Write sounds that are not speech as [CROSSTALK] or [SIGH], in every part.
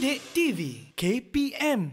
Sidik TV KPM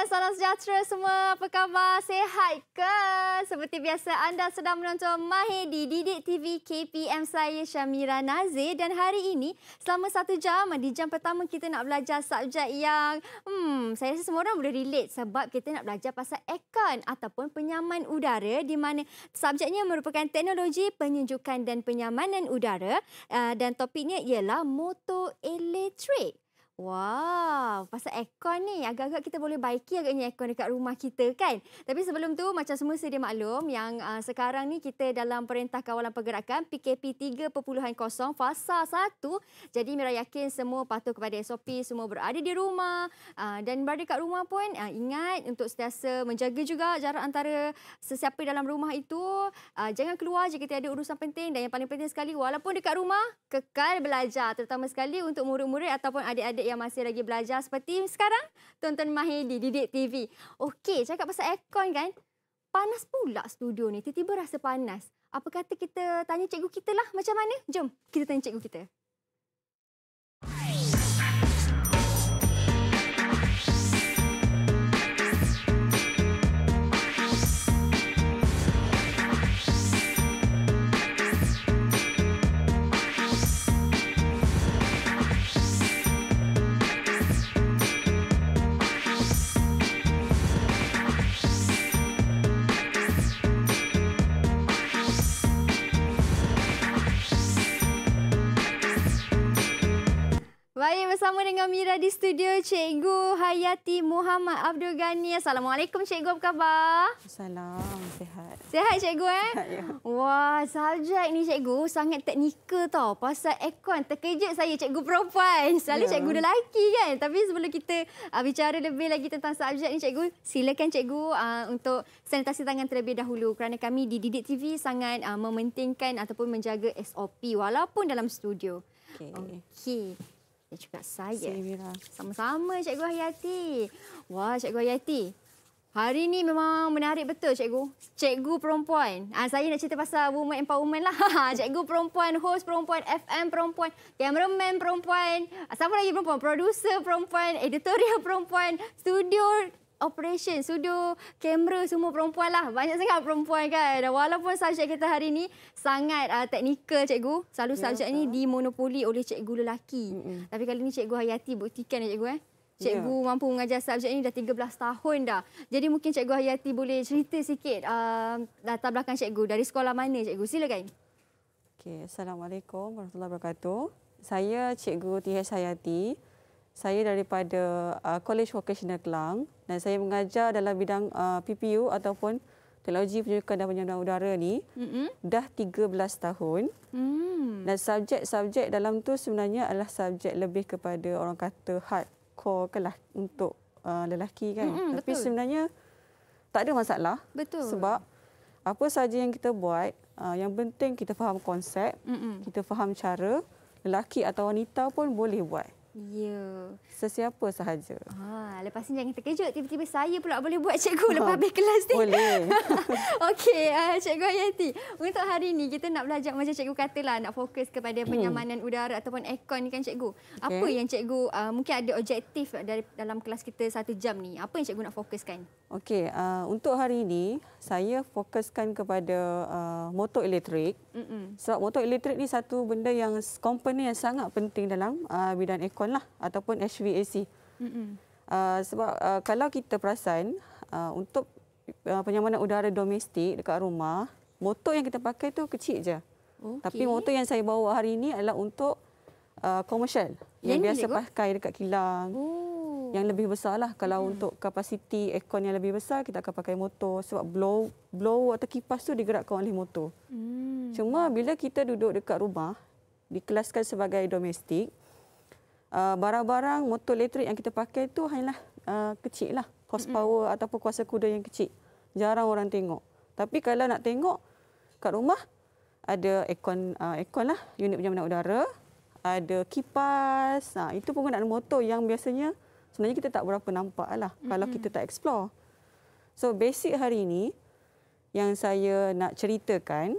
dan salam sejahtera semua. Apa khabar? Sehat ke? Seperti biasa anda sedang menonton Mahi di Didik TV KPM saya Syamira Nazir dan hari ini selama satu jam di jam pertama kita nak belajar subjek yang hmm, saya rasa semua orang boleh relate sebab kita nak belajar pasal aircon ataupun penyaman udara di mana subjeknya merupakan teknologi penyejukan dan penyamanan udara eh, dan topiknya ialah motor elektrik. Wow, pasal aircon ni agak-agak kita boleh baiki agaknya aircon dekat rumah kita kan. Tapi sebelum tu macam semua sedia maklum yang uh, sekarang ni kita dalam Perintah Kawalan Pergerakan PKP 3.0 fasa 1. Jadi Mira yakin semua patuh kepada SOP, semua berada di rumah uh, dan berada kat rumah pun uh, ingat untuk sentiasa menjaga juga jarak antara sesiapa dalam rumah itu. Uh, jangan keluar jika kita ada urusan penting dan yang paling penting sekali walaupun dekat rumah kekal belajar terutama sekali untuk murid-murid ataupun adik-adik yang masih lagi belajar seperti sekarang tonton di Didik TV. Okey, cakap pasal aircon kan? Panas pula studio ni. Tiba-tiba rasa panas. Apa kata kita tanya cikgu kita lah macam mana? Jom kita tanya cikgu kita. dengan Mira di studio Cikgu Hayati Muhammad Abdul Ghani. Assalamualaikum Cikgu, apa khabar? Assalamualaikum, sihat. Sihat Cikgu eh? Sihat, ya. Wah, subjek ini Cikgu sangat teknikal tau. Pasal aircon terkejut saya Cikgu perempuan. Selalu ya. Cikgu dah lelaki kan? Tapi sebelum kita uh, bicara lebih lagi tentang subjek ini Cikgu, silakan Cikgu uh, untuk sanitasi tangan terlebih dahulu. Kerana kami di Didik TV sangat uh, mementingkan ataupun menjaga SOP walaupun dalam studio. Okey. Okay dan juga saya. Sama-sama Cikgu Hayati. Wah, Cikgu Hayati. Hari ini memang menarik betul cikgu. Cikgu perempuan. Ah saya nak cerita pasal woman empowerment lah. [LAUGHS] Ah, cikgu perempuan, host perempuan, FM perempuan, cameraman perempuan, ah, siapa lagi perempuan, producer perempuan, editorial perempuan, studio operation, sudu kamera semua perempuan lah. Banyak sangat perempuan kan. Walaupun subjek kita hari ini sangat uh, teknikal cikgu. Selalu ya, subjek ini dimonopoli oleh cikgu lelaki. Mm -mm. Tapi kali ini cikgu Hayati buktikan ya cikgu eh. Cikgu ya. mampu mengajar subjek ini dah 13 tahun dah. Jadi mungkin cikgu Hayati boleh cerita sikit uh, latar belakang cikgu. Dari sekolah mana cikgu? Silakan. Okay. Assalamualaikum warahmatullahi wabarakatuh. Saya cikgu T.H. Hayati saya daripada uh, College Vocational Kelang dan saya mengajar dalam bidang uh, PPU ataupun Teknologi Penyelidikan dan Penyelidikan Udara ni mm-hmm. dah 13 tahun. Mm. Dan subjek-subjek dalam tu sebenarnya adalah subjek lebih kepada orang kata hardcore ke lah untuk uh, lelaki kan. Mm-hmm, Tapi betul. sebenarnya tak ada masalah. Betul. Sebab apa saja yang kita buat, uh, yang penting kita faham konsep, mm-hmm. kita faham cara lelaki atau wanita pun boleh buat. Ya. Yeah. Sesiapa sahaja. Ha, lepas ni jangan terkejut. Tiba-tiba saya pula boleh buat cikgu ha. lepas habis kelas ni. Boleh. [LAUGHS] Okey, uh, cikgu Ayati. Untuk hari ni kita nak belajar macam cikgu katalah. Nak fokus kepada hmm. penyamanan udara ataupun aircon ni kan cikgu. Okay. Apa yang cikgu uh, mungkin ada objektif dari dalam kelas kita satu jam ni. Apa yang cikgu nak fokuskan? Okey, uh, untuk hari ni saya fokuskan kepada uh, motor elektrik. Mm-mm. Sebab motor elektrik ni satu benda yang komponen yang sangat penting dalam uh, bidang aircon aircon lah ataupun HVAC. Mm-hmm. Uh, ah, sebab uh, kalau kita perasan uh, untuk uh, penyamanan udara domestik dekat rumah, motor yang kita pakai tu kecil je. Okay. Tapi motor yang saya bawa hari ini adalah untuk komersial. Uh, yang, biasa ni, pakai dekat kilang. Ooh. Yang lebih besar lah. Kalau hmm. untuk kapasiti aircon yang lebih besar, kita akan pakai motor. Sebab blow blow atau kipas tu digerakkan oleh motor. Hmm. Cuma bila kita duduk dekat rumah, dikelaskan sebagai domestik, Uh, barang-barang motor elektrik yang kita pakai itu hanyalah uh, kecil lah. Horsepower mm-hmm. ataupun kuasa kuda yang kecil. Jarang orang tengok. Tapi kalau nak tengok, kat rumah ada aircon, uh, aircon lah, unit penyaman udara. Ada kipas. Nah, ha, itu penggunaan motor yang biasanya sebenarnya kita tak berapa nampak lah mm-hmm. kalau kita tak explore. So basic hari ini yang saya nak ceritakan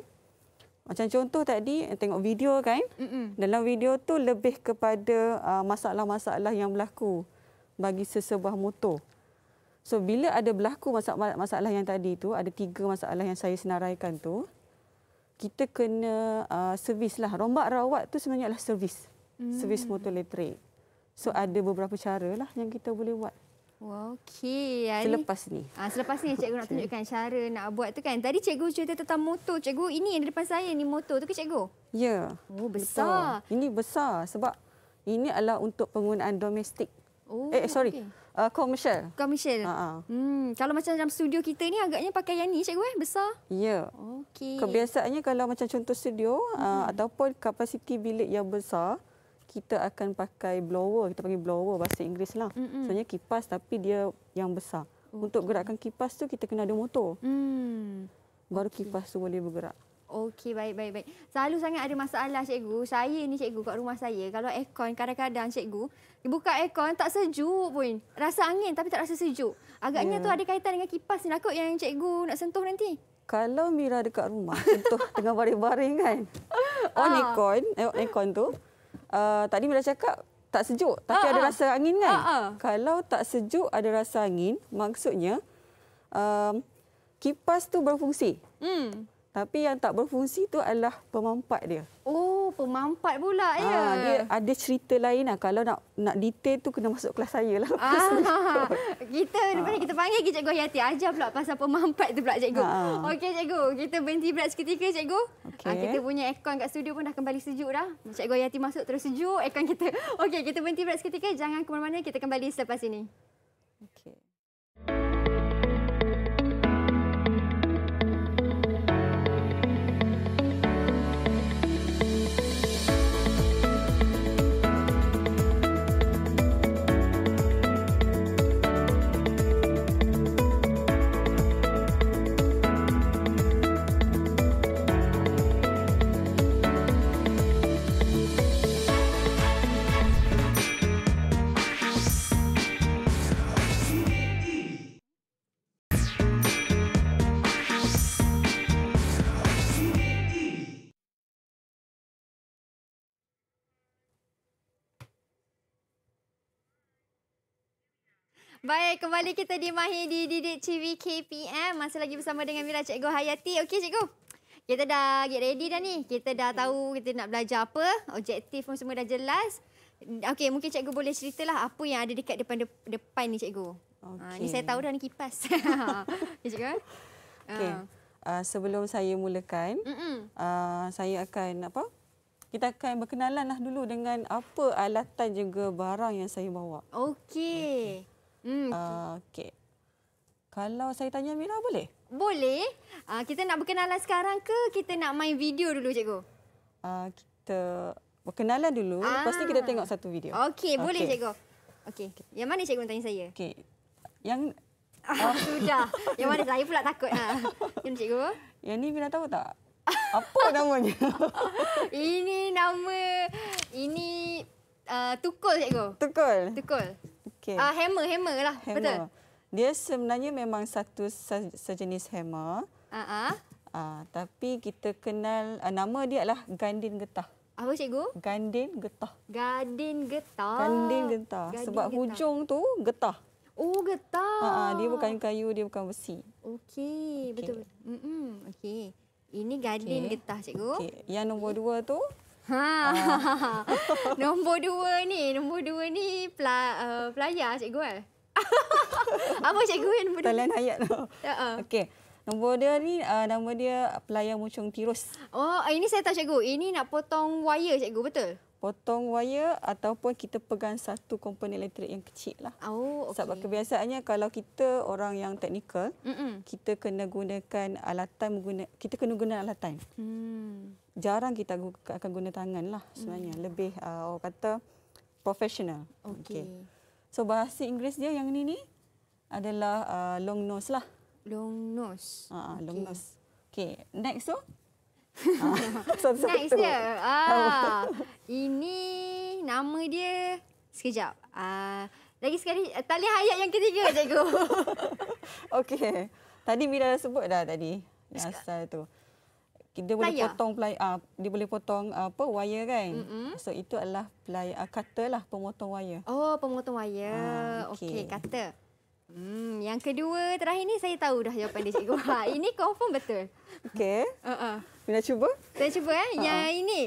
macam contoh tadi eh, tengok video kan. Mm-mm. Dalam video tu lebih kepada ah, masalah-masalah yang berlaku bagi sesebuah motor. So bila ada berlaku masalah-masalah yang tadi tu, ada tiga masalah yang saya senaraikan tu, kita kena uh, servis lah. Rombak rawat tu sebenarnya adalah servis. Mm. Servis motor elektrik. So ada beberapa cara lah yang kita boleh buat. Wow, okey. Selepas ni. Ah, selepas ni cikgu nak tunjukkan cara nak buat tu kan. Tadi cikgu cerita tentang motor. Cikgu, ini yang depan saya ni motor tu ke cikgu? Ya. Oh, besar. Betul. Ini besar sebab ini adalah untuk penggunaan domestik. Oh, eh, eh sorry. Okay. Uh, ah, commercial. Commercial. Uh ah, -huh. Ah. hmm, kalau macam dalam studio kita ni agaknya pakai yang ni cikgu eh, besar. Ya. Okey. Kebiasaannya kalau macam contoh studio hmm. uh, ataupun kapasiti bilik yang besar, hmm kita akan pakai blower, kita panggil blower bahasa Inggeris lah. Mm-hmm. Sebenarnya kipas tapi dia yang besar. Okay. Oh, Untuk gerakkan kipas tu kita kena ada motor. Mm. Baru okay. kipas tu boleh bergerak. Okey, baik, baik, baik. Selalu sangat ada masalah, cikgu. Saya ni, cikgu, kat rumah saya. Kalau aircon, kadang-kadang, cikgu, buka aircon, tak sejuk pun. Rasa angin tapi tak rasa sejuk. Agaknya yeah. tu ada kaitan dengan kipas ni. Takut lah yang cikgu nak sentuh nanti. Kalau Mira dekat rumah, [LAUGHS] sentuh tengah baring-baring kan. [LAUGHS] On ah. aircon, aircon tu. Ah, tadi bila cakap tak sejuk tapi Aa, ada ah, ah. rasa angin kan? Aa, aa. Kalau tak sejuk ada rasa angin, maksudnya uh, kipas tu berfungsi. Hmm. Tapi yang tak berfungsi tu adalah pemampat dia. Oh, pemampat pula ah, ya. dia ada cerita lain lah. Kalau nak nak detail tu kena masuk kelas saya lah. Ah, [LAUGHS] kita ha. mana kita panggil Cikgu Hayati. aja pula pasal pemampat tu pula Cikgu. Ha. Okey Cikgu, kita berhenti pula seketika Cikgu. Okay. Ha, ah, kita punya aircon kat studio pun dah kembali sejuk dah. Cikgu Hayati masuk terus sejuk aircon kita. [LAUGHS] Okey, kita berhenti pula seketika. Jangan ke mana-mana. Kita kembali selepas ini. Baik, kembali kita di Mahi di Didik TV KPM. Masih lagi bersama dengan Mira Cikgu Hayati. Okey, Cikgu. Kita dah get ready dah ni. Kita dah tahu kita nak belajar apa. Objektif pun semua dah jelas. Okey, mungkin Cikgu boleh ceritalah apa yang ada dekat depan depan ni, Cikgu. Okay. Ha, ni saya tahu dah ni kipas. [LAUGHS] okey, Cikgu. Okey. Uh, sebelum saya mulakan, uh, saya akan apa? Kita akan berkenalanlah dulu dengan apa alatan juga barang yang saya bawa. Okey. Okay. Hmm. Ah, okey. Kalau saya tanya Mira boleh? Boleh. Uh, kita nak berkenalan sekarang ke kita nak main video dulu cikgu? Uh, kita berkenalan dulu ah. lepas ni kita tengok satu video. Okey, boleh okay. cikgu. Okey. Yang mana cikgu nak tanya saya? Okey. Yang ah, oh. [LAUGHS] sudah. Yang mana saya pula takut. Ha. [LAUGHS] Yang cikgu? Yang ni Mira tahu tak? Apa namanya? [LAUGHS] ini nama ini uh, tukul cikgu. Tukul. Tukul. Okay. Uh, ah, hammer, hammer lah. Hammer. Betul. Dia sebenarnya memang satu sejenis hammer. Uh-huh. Uh, tapi kita kenal, uh, nama dia adalah gandin getah. Apa cikgu? Gandin getah. Gandin getah. Gandin getah. Gandin Sebab getah. hujung tu getah. Oh, getah. Uh, uh, dia bukan kayu, dia bukan besi. Okey, betul-betul. Okay. Okay. Ini gandin okay. getah cikgu. Okay. Yang nombor okay. dua tu Ha. Uh. [LAUGHS] nombor dua ni, nombor dua ni pla, uh, pelayar cikgu eh. [LAUGHS] Apa cikgu yang nombor dua? Talian hayat tu. Uh. Okey. Nombor dia ni, uh, nama dia pelayar mucung tirus. Oh, ini saya tahu cikgu. Ini nak potong wire cikgu, betul? potong wire ataupun kita pegang satu komponen elektrik yang kecil lah. Oh, okay. Sebab kebiasaannya kalau kita orang yang teknikal, kita kena gunakan alatan guna, kita kena guna alatan. Hmm. Jarang kita akan guna tangan lah sebenarnya. Mm. Lebih uh, orang kata profesional. Okay. okay. So bahasa Inggeris dia yang ini ni adalah uh, long nose lah. Long nose. Ah, uh, long nose. Okay, next tu. So? Ah. [LAUGHS] Satu-satu. Next dia. Ah, [LAUGHS] ini nama dia... Sekejap. Ah, lagi sekali, eh, tali ayat yang ketiga, cikgu. [LAUGHS] Okey. Tadi Mira dah sebut dah tadi. Yang asal tu. Dia boleh potong play, uh, dia boleh potong uh, apa wire kan? Mm-hmm. So itu adalah play uh, kata lah pemotong wire. Oh pemotong wire, uh, okey okay, cutter. Hmm, yang kedua terakhir ni saya tahu dah jawapan dia cikgu. ha, ini confirm betul. Okey. Uh-uh. Mina cuba. Kita cuba eh. Ha. Yang uh-huh. ini.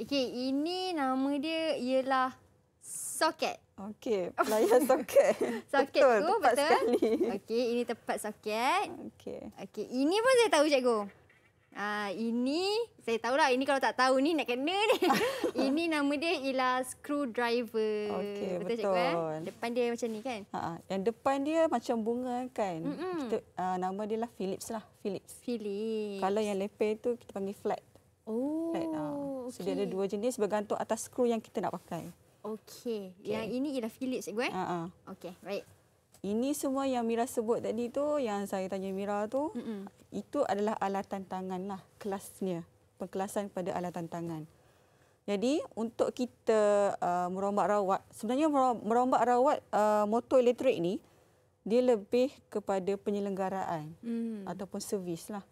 okay, ini nama dia ialah soket. Okey, [LAUGHS] pelayan soket. soket betul, tu betul. Okey, ini tempat soket. Okey. Okey, ini pun saya tahu cikgu. Ah uh, ini saya tahu lah ini kalau tak tahu ni nak kena ni. [LAUGHS] ini nama dia ialah screwdriver. Okey betul, eh? betul. Cikgu, eh? Depan dia macam ni kan? Ha, ha yang depan dia macam bunga kan. Mm-mm. Kita uh, nama dia lah Philips lah, Philips. Philips. Kalau yang leper tu kita panggil flat. Oh. Flat, uh. So okay. dia ada dua jenis bergantung atas skru yang kita nak pakai. Okey. Okay. Yang ini ialah Philips cikgu eh? Ha uh-uh. Okey, baik. Right ini semua yang Mira sebut tadi tu yang saya tanya Mira tu Mm-mm. itu adalah alatan tangan lah kelasnya pengkelasan pada alatan tangan. Jadi untuk kita uh, merombak rawat sebenarnya merombak rawat uh, motor elektrik ni dia lebih kepada penyelenggaraan mm. ataupun servis lah.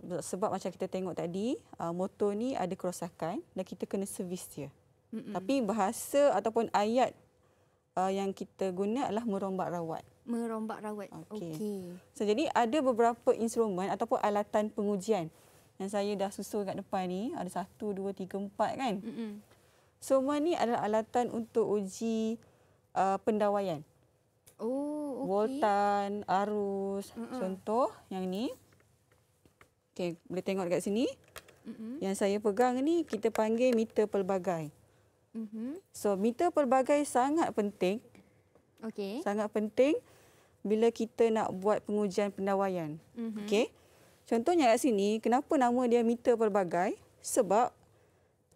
Sebab macam kita tengok tadi uh, motor ni ada kerosakan dan kita kena servis dia. Mm-mm. Tapi bahasa ataupun ayat uh, yang kita guna adalah merombak rawat. Merombak rawat. Okey. Okay. So jadi ada beberapa instrumen ataupun alatan pengujian yang saya dah susul kat depan ni, ada satu, dua, tiga, empat kan. Mm-hmm. Semua ni adalah alatan untuk uji uh, pendawaian. Oh, okay. Voltan, arus, mm-hmm. contoh yang ni. Okey, boleh tengok dekat sini. Mm-hmm. Yang saya pegang ni kita panggil meter pelbagai. Mm-hmm. So meter pelbagai sangat penting. Okey. Sangat penting bila kita nak buat pengujian pendawaian. Mm-hmm. Okey. Contohnya kat sini kenapa nama dia meter pelbagai? Sebab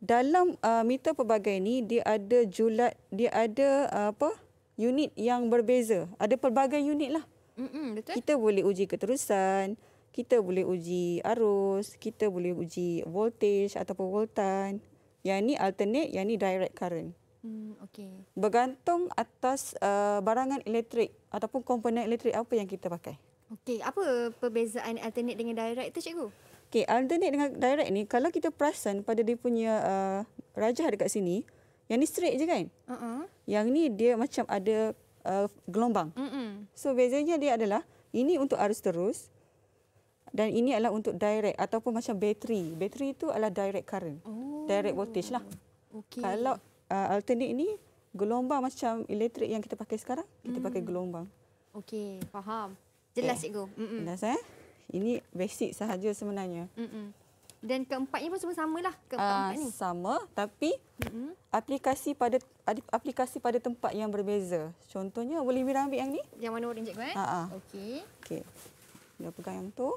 dalam uh, meter pelbagai ni dia ada julat, dia ada uh, apa? unit yang berbeza. Ada pelbagai unit lah. Mm-mm, betul. Kita boleh uji keterusan, kita boleh uji arus, kita boleh uji voltage ataupun voltan. Yang ini alternate, yang ini direct current. Hmm, okay. Bergantung atas uh, barangan elektrik ataupun komponen elektrik apa yang kita pakai. Okey, apa perbezaan alternate dengan direct itu cikgu? Okey, alternate dengan direct ni kalau kita perasan pada dia punya uh, rajah dekat sini, yang ni straight je kan? Uh-uh. Yang ni dia macam ada uh, gelombang. Uh-uh. So bezanya dia adalah ini untuk arus terus, dan ini adalah untuk direct ataupun macam bateri. Bateri itu adalah direct current. Oh. Direct voltage lah. Okay. Kalau uh, alternate ini gelombang macam elektrik yang kita pakai sekarang, mm. kita pakai hmm. gelombang. Okey, faham. Jelas eh, cikgu. Okay. Jelas eh? Ini basic sahaja sebenarnya. Mm-mm. Dan keempatnya pun semua lah keempat-empat ah, uh, ni. Sama tapi mm-hmm. aplikasi pada aplikasi pada tempat yang berbeza. Contohnya boleh Mira ambil yang ni? Yang mana orang cikgu eh? Uh-huh. Okey. Okey. Dia pegang yang tu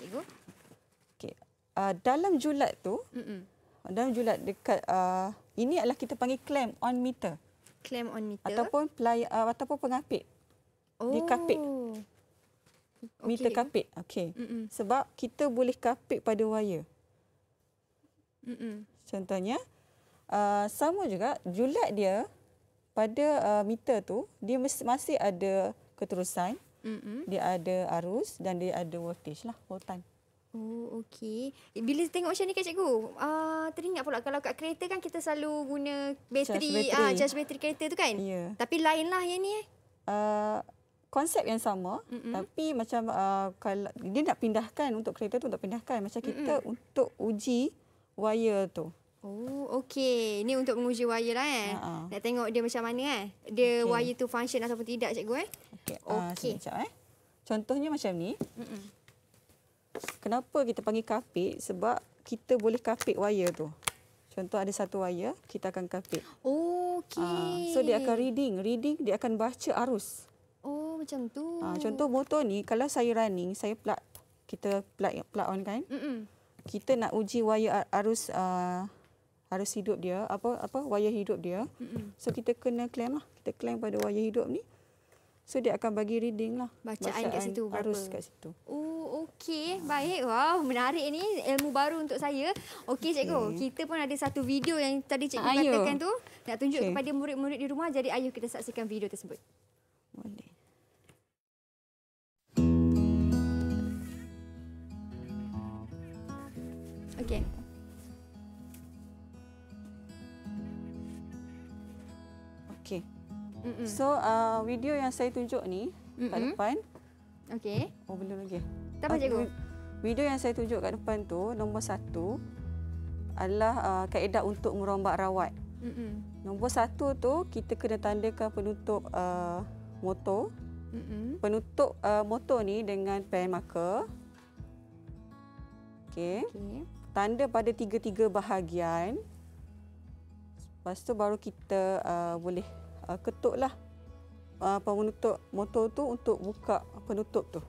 cikgu. Okey. Uh, dalam julat tu, Mm-mm. Dalam julat dekat uh, ini adalah kita panggil clamp on meter. Clamp on meter ataupun play, uh, ah, ataupun pengapit. Oh. Di kapit. Meter kapit. Okey. Sebab kita boleh kapit pada wire. Mm-mm. Contohnya, uh, sama juga julat dia pada uh, meter tu dia masih ada keterusan. Mm-hmm. Dia ada arus dan dia ada voltage lah, voltan. Oh, okey. Bila tengok macam ni kan cikgu, uh, teringat pula kalau kat kereta kan kita selalu guna bateri, charge ah, bateri, uh, charge bateri kereta tu kan? Yeah. Tapi lain lah yang ni eh. Uh, konsep yang sama mm-hmm. tapi macam uh, kalau dia nak pindahkan untuk kereta tu untuk pindahkan macam kita mm-hmm. untuk uji wire tu Oh, okey. Ini untuk menguji wire lah eh. Uh-huh. Nak tengok dia macam mana eh. Dia okay. wire tu function ataupun tidak cikgu eh. Okey. Ah, okey. Uh, eh. Contohnya macam ni. Mm-mm. Kenapa kita panggil kapit? Sebab kita boleh kapit wire tu. Contoh ada satu wire, kita akan kapit. Oh, okey. Uh, so dia akan reading, reading dia akan baca arus. Oh, macam tu. Uh, contoh motor ni kalau saya running, saya plug kita plug plug on kan? Mm-mm. Kita nak uji wire arus uh, aras hidup dia apa apa wayar hidup dia so kita kena claim lah kita claim pada wayar hidup ni so dia akan bagi reading lah bacaan, bacaan kat situ harus kat situ oh okey baik wow menarik ni ilmu baru untuk saya okey cikgu okay. kita pun ada satu video yang tadi cikgu ayuh. katakan tu nak tunjuk okay. kepada murid-murid di rumah jadi ayuh kita saksikan video tersebut boleh Mm-mm. So uh, video yang saya tunjuk ni Mm-mm. kat depan. Okey. Oh belum lagi. Tak apa ah, cikgu. Video yang saya tunjuk kat depan tu nombor satu adalah uh, kaedah untuk merombak rawat. Mm-mm. Nombor satu tu kita kena tandakan penutup uh, motor. Mm-mm. Penutup uh, motor ni dengan pen marker. Okey. Okay. Tanda pada tiga-tiga bahagian. Lepas tu baru kita uh, boleh uh, ketuklah uh, penutup motor tu untuk buka penutup tu.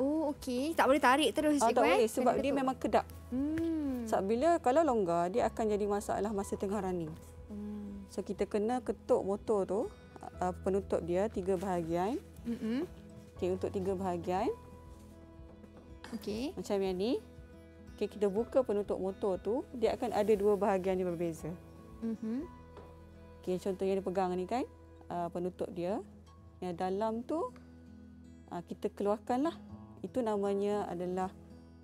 Oh okey, tak boleh tarik terus cikgu uh, ah, tak eh. boleh sebab dia memang kedap. Hmm. Sebab bila kalau longgar dia akan jadi masalah masa tengah running. Hmm. So kita kena ketuk motor tu uh, penutup dia tiga bahagian. Hmm. Okey untuk tiga bahagian. Okay Macam yang ni. Okay kita buka penutup motor tu dia akan ada dua bahagian yang berbeza. Mhm. Okey contoh yang dia pegang ni kan? uh, penutup dia yang dalam tu uh, kita keluarkanlah itu namanya adalah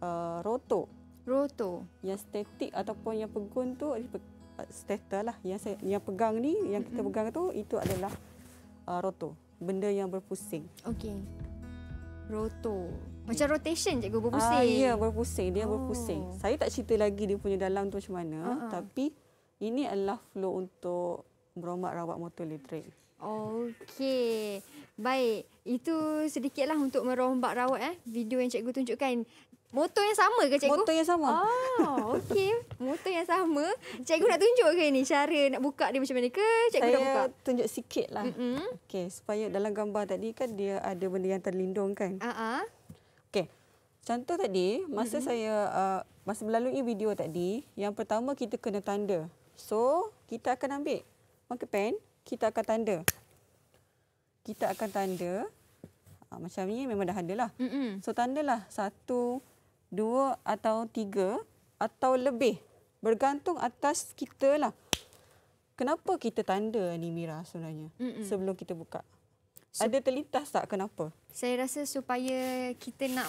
uh, roto roto yang statik ataupun yang pegun tu uh, stator lah yang saya, yang pegang ni yang kita pegang tu itu adalah uh, roto benda yang berpusing okey roto hmm. macam rotation cikgu berpusing Ah ya berpusing dia oh. berpusing saya tak cerita lagi dia punya dalam tu macam mana uh-huh. tapi ini adalah flow untuk beromak rawat motor elektrik Okey. Baik. Itu sedikitlah untuk merombak rawat eh. Video yang cikgu tunjukkan. Motor yang sama ke cikgu? Motor yang sama. Oh, okey. Motor yang sama. Cikgu nak tunjuk ke ni cara nak buka dia macam mana ke? Cikgu Saya nak buka. tunjuk sikit lah. Mm -hmm. Okey, supaya dalam gambar tadi kan dia ada benda yang terlindung kan? Uh ah, -huh. Ah. Contoh tadi, masa mm -hmm. saya uh, masa melalui video tadi, yang pertama kita kena tanda. So, kita akan ambil marker pen kita akan tanda. Kita akan tanda. Ha, macam ni memang dah ada lah. So tandalah satu, dua atau tiga atau lebih. Bergantung atas kita lah. Kenapa kita tanda ni Mira sebenarnya Mm-mm. sebelum kita buka? So, ada terlintas tak kenapa? Saya rasa supaya kita nak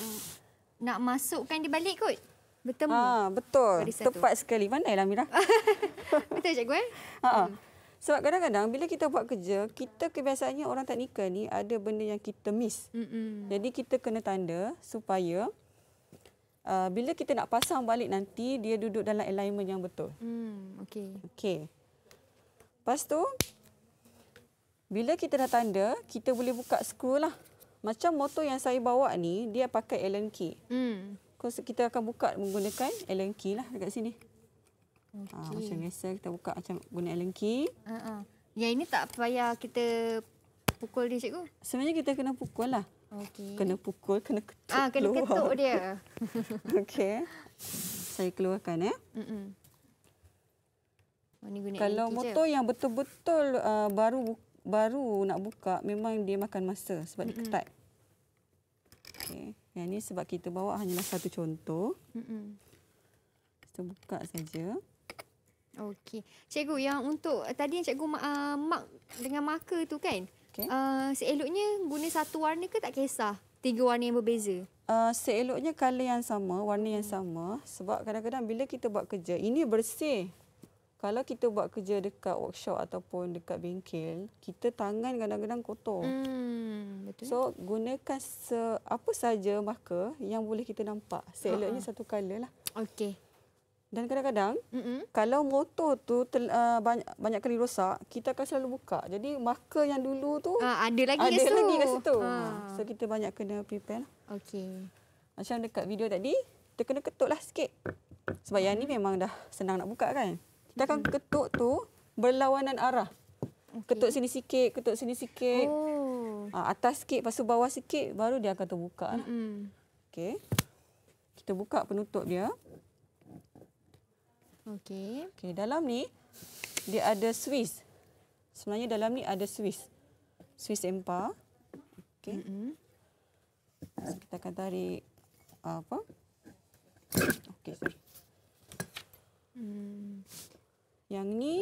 nak masukkan dia balik kot. Bertemu. Ha, betul. Tepat sekali. Pandailah Mira. [LAUGHS] betul cikgu eh? Ha. uh sebab kadang-kadang bila kita buat kerja, kita kebiasaannya orang teknikal ni ada benda yang kita miss. Mm-mm. Jadi kita kena tanda supaya uh, bila kita nak pasang balik nanti, dia duduk dalam alignment yang betul. Mm, Okey. Okay. Lepas tu, bila kita dah tanda, kita boleh buka skru lah. Macam motor yang saya bawa ni, dia pakai Allen key. Mm. Kita akan buka menggunakan Allen key lah dekat sini. Okay. Ha, ah, macam biasa kita buka macam guna Allen key. Uh-huh. Yang ini tak payah kita pukul dia cikgu? Sebenarnya kita kena pukul lah. Okay. Kena pukul, kena ketuk Ah, Kena keluar. ketuk dia. [LAUGHS] Okey. Saya keluarkan ya. Eh. Ini oh, guna Kalau motor je. yang betul-betul uh, baru baru nak buka, memang dia makan masa sebab Mm-mm. dia ketat. Okay. Yang ini sebab kita bawa hanyalah satu contoh. Mm-mm. Kita buka saja. Okay. Okey. Cikgu yang untuk tadi yang cikgu uh, mark dengan marker tu kan? Okay. Uh, ah, seeloknya guna satu warna ke tak kisah? Tiga warna yang berbeza? Uh, seeloknya color yang sama, warna hmm. yang sama. Sebab kadang-kadang bila kita buat kerja, ini bersih. Kalau kita buat kerja dekat workshop ataupun dekat bengkel, kita tangan kadang-kadang kotor. Hmm, betul. So, gunakan apa saja marker yang boleh kita nampak. Seeloknya uh-huh. satu color lah. Okey. Dan kadang-kadang mm-hmm. kalau motor tu ter, uh, banyak banyak kali rosak, kita akan selalu buka. Jadi marker yang dulu tu ha, ada lagi ada kat lagi kat situ. Ah. Ha. So kita banyak kena prepare lah. Okey. Macam dekat video tadi, kita kena ketuklah lah sikit. Sebab mm yang ni memang dah senang nak buka kan. Kita akan ketuk tu berlawanan arah. Okay. Ketuk sini sikit, ketuk sini sikit. Oh. Ha, atas sikit, lepas tu bawah sikit, baru dia akan terbuka. Mm-hmm. Okey. Kita buka penutup dia. Okey. Okey, dalam ni dia ada Swiss. Sebenarnya dalam ni ada Swiss. Swiss empah. Okey. Mm -hmm. so, kita akan tarik ah, apa? Okey, Hmm. Yang ni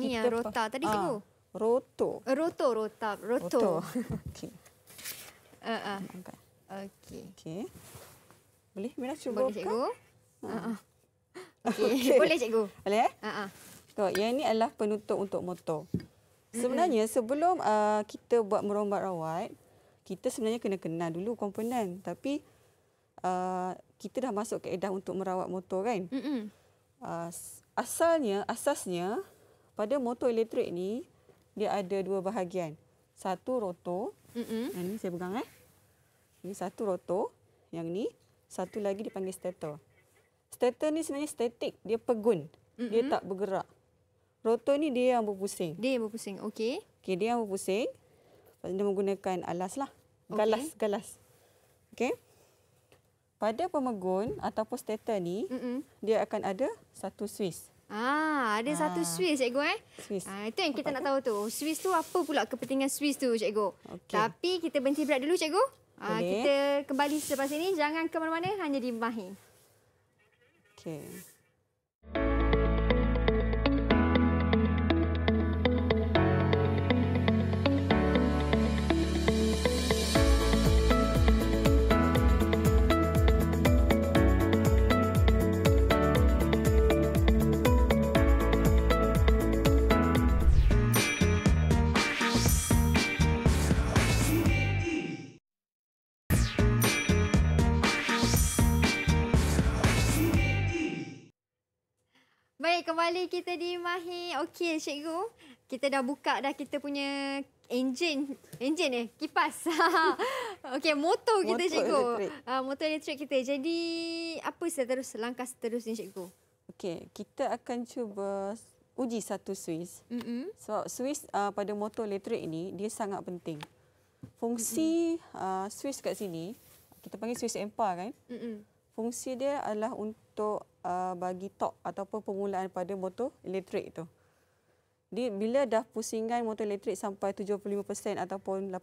ni yang rota tadi tu. Ah, roto. Eh, roto, rota, roto. [LAUGHS] Okey. Ah ah. Okey. Okey. Boleh Mira cuba Boleh cikgu. Ah uh -uh. Okay. [LAUGHS] Okay. Boleh cikgu. Boleh eh? Ha -ha. So, yang ini adalah penutup untuk motor. Sebenarnya mm -hmm. sebelum uh, kita buat merombak rawat, kita sebenarnya kena kenal dulu komponen. Tapi uh, kita dah masuk keedah untuk merawat motor kan? Mm -hmm. uh, asalnya, asasnya pada motor elektrik ni dia ada dua bahagian. Satu roto, Mm -hmm. Yang ini saya pegang eh. Ini satu roto Yang ni satu lagi dipanggil stator. Stator ni sebenarnya statik. Dia pegun. Mm-hmm. Dia tak bergerak. Rotor ni dia yang berpusing. Dia yang berpusing. Okey. Okey, dia yang berpusing. Lepas dia menggunakan alas lah. Galas, okay. galas. Okey. Pada pemegun ataupun stator ni, Mm-mm. dia akan ada satu swiss. Ah, ada ah. satu swiss, cikgu eh? Swiss. Ah, itu yang kita apa nak tahu tu. Swiss tu apa pula kepentingan swiss tu, cikgu? Okay. Tapi kita berhenti berat dulu, cikgu. Ah, Boleh. Ah, kita kembali selepas ini. Jangan ke mana-mana, hanya di mahi. Okay. Baik, kembali kita di Mahi. Okey, Cikgu. Kita dah buka dah kita punya enjin. Enjin eh? Kipas. [LAUGHS] Okey, motor kita, motor Cikgu. Elektrik. Uh, motor elektrik kita. Jadi, apa seterus, langkah seterusnya, Cikgu? Okey, kita akan cuba uji satu suis. Mm -hmm. Sebab suis uh, ah, pada motor elektrik ini, dia sangat penting. Fungsi mm -hmm. uh, ah, suis kat sini, kita panggil suis empar kan? Mm -hmm. Fungsi dia adalah untuk untuk uh, bagi tok ataupun permulaan pada motor elektrik itu. Di, bila dah pusingkan motor elektrik sampai 75% ataupun 80%,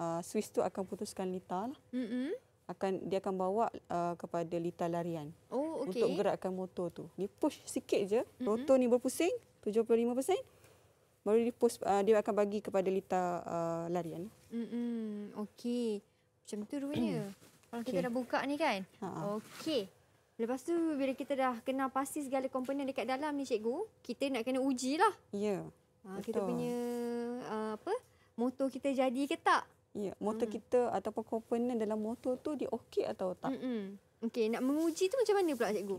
uh, Swiss tu akan putuskan lita Mm-hmm. Akan, dia akan bawa uh, kepada lita larian oh, okay. untuk gerakkan motor tu. Dia push sikit je, mm-hmm. rotor ni berpusing 75%. Baru dia, post, uh, dia akan bagi kepada Lita uh, larian. Okey. Macam tu rupanya. [COUGHS] Kalau okay. kita dah buka ni kan. Okey. Lepas tu bila kita dah kenal pasti segala komponen dekat dalam ni cikgu, kita nak kena uji lah. Ya. Ha, kita punya uh, apa? Motor kita jadi ke tak? Ya, motor hmm. kita ataupun komponen dalam motor tu dia okey atau tak. Hmm. Okey, nak menguji tu macam mana pula cikgu?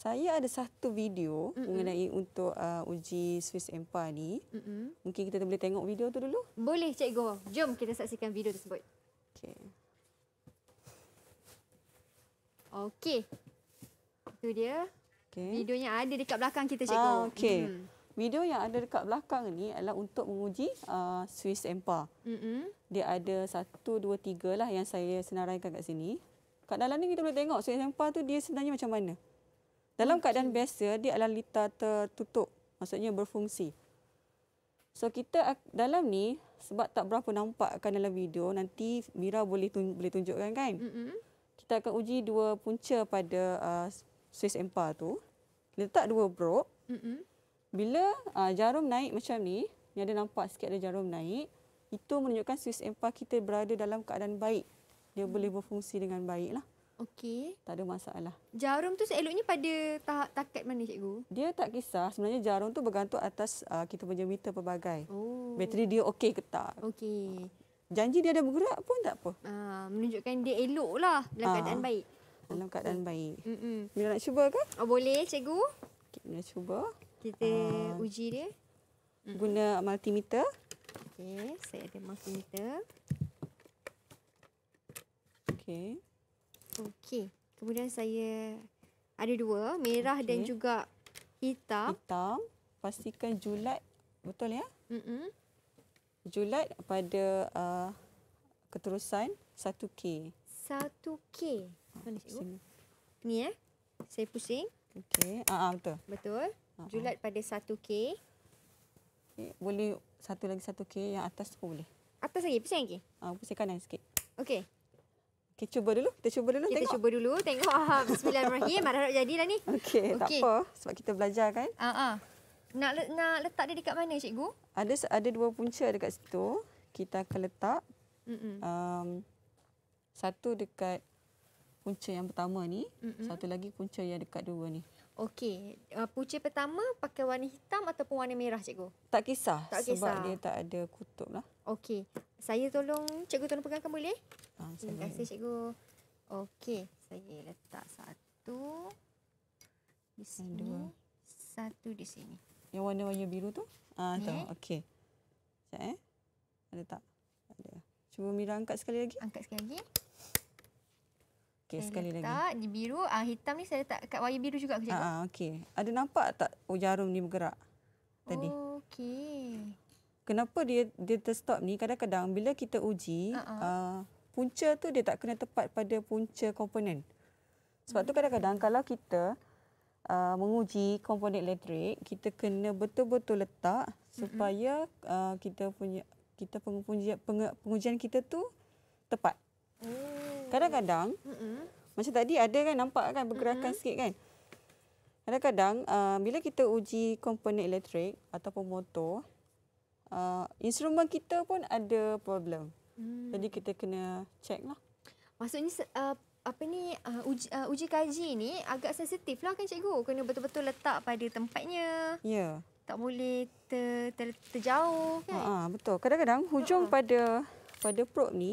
Saya ada satu video Mm-mm. mengenai untuk uh, uji Swiss Empire ni. Mm-mm. Mungkin kita boleh tengok video tu dulu? Boleh cikgu. Jom kita saksikan video tersebut. Okey. Okey, itu dia. Okay. Video yang ada dekat belakang kita, Cikgu. Ah, okay. mm. Video yang ada dekat belakang ni adalah untuk menguji uh, Swiss Empire. Mm-hmm. Dia ada satu, dua, tiga lah yang saya senaraikan kat sini. Kat dalam ni kita boleh tengok Swiss Empire tu dia sebenarnya macam mana. Dalam okay. keadaan biasa, dia adalah litar tertutup. Maksudnya berfungsi. So kita dalam ni sebab tak berapa nampak kan dalam video nanti Mira boleh tun- boleh tunjukkan kan? Mm-hmm. Kita akan uji dua punca pada uh, Swiss empa tu. Letak dua broke. Mm-hmm. Bila uh, jarum naik macam ni, ni ada nampak sikit ada jarum naik, itu menunjukkan Swiss empa kita berada dalam keadaan baik. Dia mm. boleh berfungsi dengan baik lah. Okey. Tak ada masalah. Jarum tu seeloknya pada tahap takat mana cikgu? Dia tak kisah. Sebenarnya jarum tu bergantung atas uh, kita punya meter pelbagai. Oh. Bateri dia okey ke tak. Okey. Janji dia ada bergerak pun tak apa. Uh, menunjukkan dia elok lah dalam uh. keadaan baik dalam keadaan baik. Mm-mm. Mira nak cuba ke? Oh, boleh, cikgu. Okay, Mira cuba. Kita uh, uji dia. Guna mm. multimeter. Okey, saya ada multimeter. Okey. Okey. Kemudian saya ada dua, merah okay. dan juga hitam. Hitam. Pastikan julat betul ya? Hmm mm Julat pada uh, keterusan 1K. 1K. Mana cikgu? Sini. Ni eh. Saya pusing. Okey. Ah, ah, betul. Betul. Ah, ah. Julat pada 1K. Okay. Boleh satu lagi 1K. Yang atas pun boleh. Atas lagi? Pusing lagi? Ah, pusing kanan sikit. Okey. Okey, cuba dulu. Kita cuba dulu. Kita tengok. cuba dulu. Tengok. Ah, [LAUGHS] bismillahirrahmanirrahim. Harap-harap jadilah ni. Okey. Okay. Tak apa. Sebab kita belajar kan. Ah, ah. Nak, nak letak dia dekat mana cikgu? Ada ada dua punca dekat situ. Kita akan letak. Mm-mm. Um, satu dekat punca yang pertama ni, mm-hmm. satu lagi punca yang dekat dua ni. Okey, uh, punca pertama pakai warna hitam ataupun warna merah cikgu? Tak kisah, tak kisah. sebab dia tak ada kutub lah. Okey, saya tolong, cikgu tolong pegangkan boleh? Ha, Terima kasih cikgu. Okey, saya letak satu di sini, dua. satu di sini. Yang warna-warna biru tu? Ah, tu. Eh? Okey. Sekejap eh. Ada tak? Ada. Cuba Mira angkat sekali lagi. Angkat sekali lagi. Okey, sekali letak, lagi. Di biru, ah hitam ni saya letak kat wire biru juga ke cikgu? Ah, ah, okey. Ada nampak tak oh, jarum ni bergerak tadi? Oh, okey. Kenapa dia dia terstop ni? Kadang-kadang bila kita uji, uh-uh. uh, punca tu dia tak kena tepat pada punca komponen. Sebab tu kadang-kadang kalau kita Uh, menguji komponen elektrik kita kena betul-betul letak mm-hmm. supaya uh, kita punya kita pengujian, pengujian kita tu tepat. Mm. Kadang-kadang Mm-mm. macam tadi ada kan nampak kan pergerakan Mm-mm. sikit kan. Kadang-kadang uh, bila kita uji komponen elektrik ataupun motor uh, instrumen kita pun ada problem. Mm. Jadi kita kena check lah. Maksudnya uh, apa ni uh, uji, uh, uji kaji ni agak sensitif lah kan cikgu. Kena betul-betul letak pada tempatnya. Ya. Yeah. Tak boleh ter, ter, terjauh kan. Ha, ha betul. Kadang-kadang hujung ha, ha. pada pada probe ni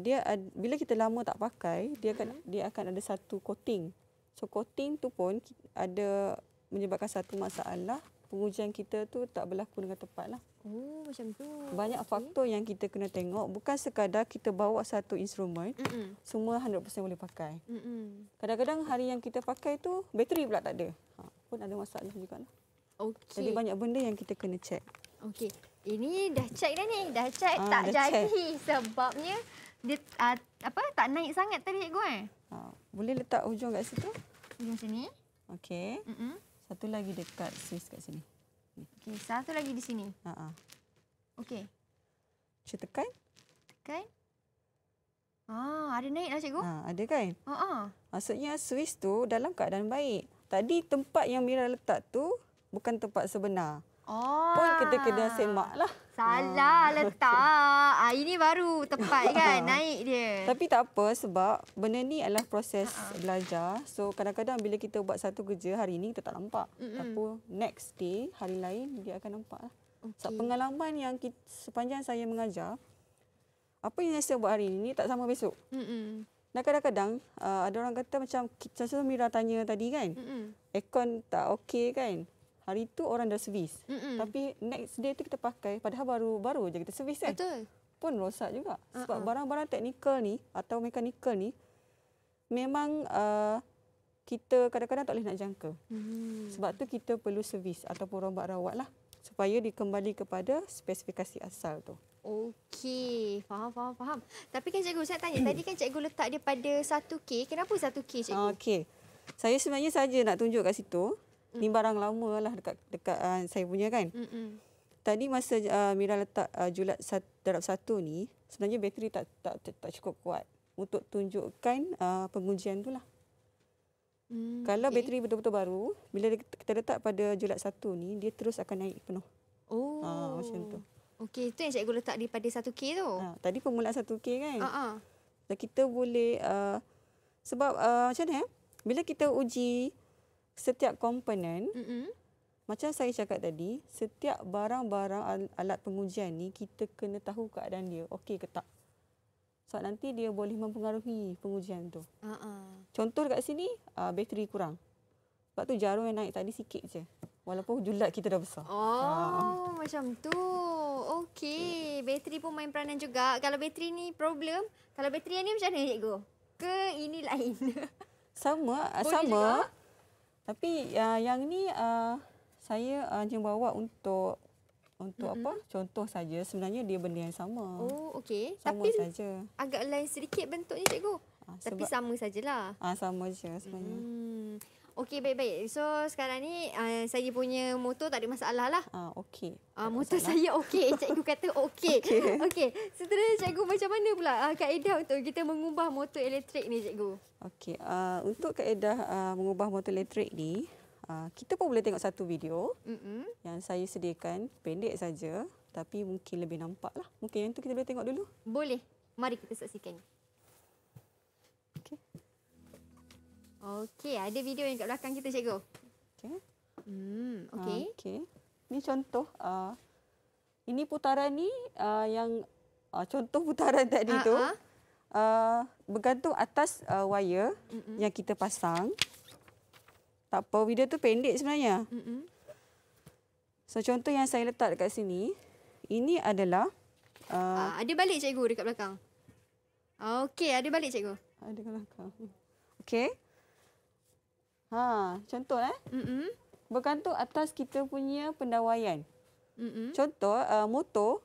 dia bila kita lama tak pakai dia akan mm-hmm. dia akan ada satu coating so coating tu pun ada menyebabkan satu masalah pengujian kita tu tak berlaku dengan tepat lah. Oh macam tu. Banyak okay. faktor yang kita kena tengok. Bukan sekadar kita bawa satu instrumen, semua 100% boleh pakai. Mm-mm. Kadang-kadang hari yang kita pakai tu, bateri pula tak ada. Ha, pun ada masalah juga lah. Okay. Jadi banyak benda yang kita kena cek. Okey. Ini dah cek dah ni. Dah cek ha, ah, tak dah jadi check. [LAUGHS] sebabnya dia uh, apa tak naik sangat tadi cikgu eh? Ha, boleh letak hujung kat situ? Hujung sini. Okey. Mm-mm. Satu lagi dekat sis kat sini. Okey, satu lagi di sini. Ha ah. Okey. Cuba tekan. Tekan. Ah, ada naik lah cikgu. Ha, ada kan? Ha ah. Maksudnya Swiss tu dalam keadaan baik. Tadi tempat yang Mira letak tu bukan tempat sebenar. Oh. Pun ah. kita kena semak lah. Salah hmm. letak. Ha, ini baru tepat [LAUGHS] kan naik dia. Tapi tak apa sebab benda ni adalah proses uh-uh. belajar. So kadang-kadang bila kita buat satu kerja hari ini kita tak nampak. Tapi next day hari lain dia akan nampak. Lah. Okay. Sebab pengalaman yang kita, sepanjang saya mengajar. Apa yang saya buat hari ini tak sama besok. Mm-mm. Dan kadang-kadang uh, ada orang kata macam. Macam Mira tanya tadi kan. Mm-mm. Aircon tak okey kan. Hari tu orang dah servis. Mm-mm. Tapi next day tu kita pakai padahal baru-baru je kita servis kan. Betul. Pun rosak juga. Sebab uh-uh. barang-barang teknikal ni atau mekanikal ni memang uh, kita kadang-kadang tak boleh nak jangka. Mm. Sebab tu kita perlu servis ataupun rombak rawat lah. Supaya dikembali kepada spesifikasi asal tu. Okey, faham, faham, faham. Tapi kan cikgu, saya tanya. tadi kan cikgu letak dia pada 1K. Kenapa 1K cikgu? Okey. Saya sebenarnya saja nak tunjuk kat situ. Ni barang lama lah dekat, dekat uh, saya punya kan. Mm-mm. Tadi masa uh, Mira letak uh, ah, julat sat, darab satu ni, sebenarnya bateri tak, tak, tak, tak cukup kuat untuk tunjukkan uh, pengujian tu lah. Mm, Kalau okay. bateri betul-betul baru, bila kita letak pada julat satu ni, dia terus akan naik penuh. Oh. Uh, macam tu. Okey, itu yang cikgu letak daripada 1K tu. Uh, tadi pemula 1K kan. Uh-uh. kita boleh, uh, sebab uh, macam mana, eh? bila kita uji setiap komponen mm-hmm. macam saya cakap tadi setiap barang-barang alat pengujian ni kita kena tahu keadaan dia okey ke tak sebab so, nanti dia boleh mempengaruhi pengujian tu uh-uh. contoh kat sini uh, bateri kurang sebab tu jarum yang naik tadi sikit je walaupun julat kita dah besar oh ha. macam tu okey bateri pun main peranan juga kalau bateri ni problem kalau bateri ni macam mana cikgu ke ini lain sama [LAUGHS] boleh sama juga? Tapi uh, yang ni uh, saya hanya uh, bawa untuk untuk mm-hmm. apa? Contoh saja sebenarnya dia benda yang sama. Oh, okey. Sama saja. Agak lain sedikit bentuknya cikgu. Ha, sebab, Tapi sama sajalah. Ah, ha, sama je sebenarnya. Mm. Okey, baik-baik. So, sekarang ni uh, saya punya motor tak ada masalah lah. uh, okey. uh, motor masalah. saya okey. Cikgu kata okey. [LAUGHS] okey. Okay. Seterusnya, cikgu macam mana pula uh, kaedah untuk kita mengubah motor elektrik ni, cikgu? Okey. Uh, untuk kaedah uh, mengubah motor elektrik ni, uh, kita pun boleh tengok satu video Mm-mm. yang saya sediakan pendek saja. Tapi mungkin lebih nampak lah. Mungkin yang tu kita boleh tengok dulu. Boleh. Mari kita saksikan. Okey. Okey, ada video yang kat belakang kita cikgu. Okey. Hmm, okey. Uh, okey. Ni contoh uh, ini putaran ni uh, yang uh, contoh putaran tadi uh-huh. tu. Ah. Uh, bergantung atas uh, wire uh-huh. yang kita pasang. Tak apa, video tu pendek sebenarnya. Uh-huh. So contoh yang saya letak dekat sini, ini adalah uh, uh, ada balik cikgu dekat belakang. Okey, ada balik cikgu. Ada belakang. Okey. Ha, contoh eh. Mm-mm. Bergantung atas kita punya pendawaian. Mm-mm. Contoh uh, motor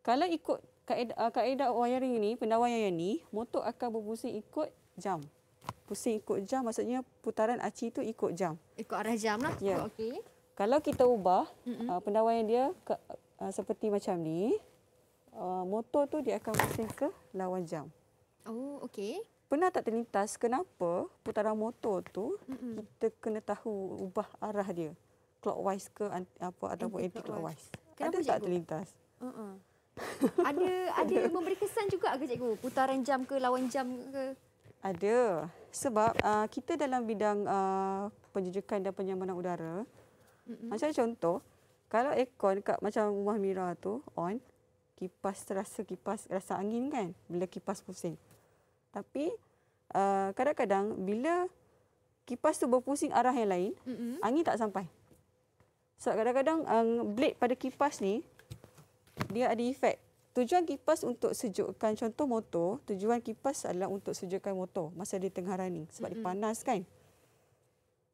kalau ikut kaedah, uh, kaedah wiring ni, pendawaian yang ni, motor akan berpusing ikut jam. Pusing ikut jam maksudnya putaran aci tu ikut jam. Ikut arah jam lah. Yeah. Oh, okey. Kalau kita ubah uh, pendawaian dia ke, uh, seperti macam ni, uh, motor tu dia akan pusing ke lawan jam. Oh, okey pernah tak terlintas kenapa putaran motor tu mm-hmm. kita kena tahu ubah arah dia clockwise ke apa atau anti clockwise ada cikgu? tak terlintas uh-uh. ada ada memberi kesan juga ke cikgu putaran jam ke lawan jam ke ada sebab uh, kita dalam bidang uh, penjejakan dan penyamanan udara mm-hmm. macam contoh kalau aircon kat macam rumah Mira tu on kipas terasa kipas rasa angin kan bila kipas pusing tapi uh, kadang-kadang uh, bila kipas tu berpusing arah yang lain mm-hmm. angin tak sampai sebab so, kadang-kadang um, blade pada kipas ni dia ada efek tujuan kipas untuk sejukkan contoh motor tujuan kipas adalah untuk sejukkan motor masa di tengah hari ni sebab mm-hmm. dia panas kan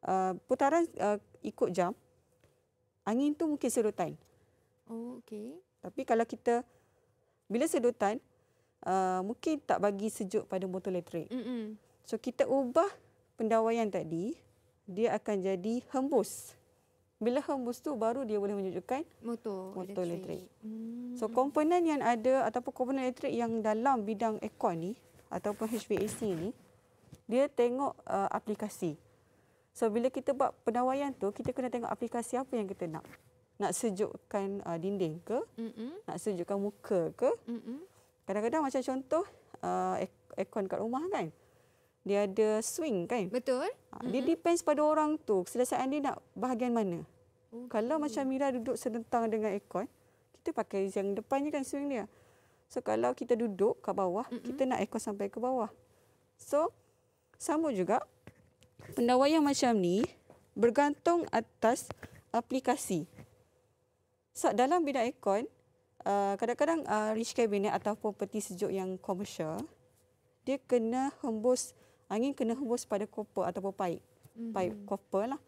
uh, putaran uh, ikut jam angin tu mungkin sedutan oh okay. tapi kalau kita bila sedutan uh, mungkin tak bagi sejuk pada motor elektrik. Mm-mm. So kita ubah pendawaian tadi, dia akan jadi hembus. Bila hembus tu baru dia boleh menunjukkan motor, motor elektrik. elektrik. Hmm. So komponen yang ada ataupun komponen elektrik yang dalam bidang aircon ni ataupun HVAC ni dia tengok uh, aplikasi. So bila kita buat penawaian tu kita kena tengok aplikasi apa yang kita nak. Nak sejukkan uh, dinding ke? Mm-mm. Nak sejukkan muka ke? Mm-mm. Kadang-kadang macam contoh uh, aircon kat rumah kan. Dia ada swing kan? Betul. Ah, dia mm-hmm. depends pada orang tu. Keselesaan dia nak bahagian mana. Okay. Oh. Kalau macam Mira duduk sedentang dengan aircon, kita pakai yang depannya kan swing dia. So kalau kita duduk kat bawah, mm-hmm. kita nak aircon sampai ke bawah. So sama juga pendawa yang macam ni bergantung atas aplikasi. So dalam bidang aircon, Uh, kadang-kadang uh, rich cabinet ataupun peti sejuk yang komersial dia kena hembus angin kena hembus pada koper ataupun paip mm-hmm. paip koper lah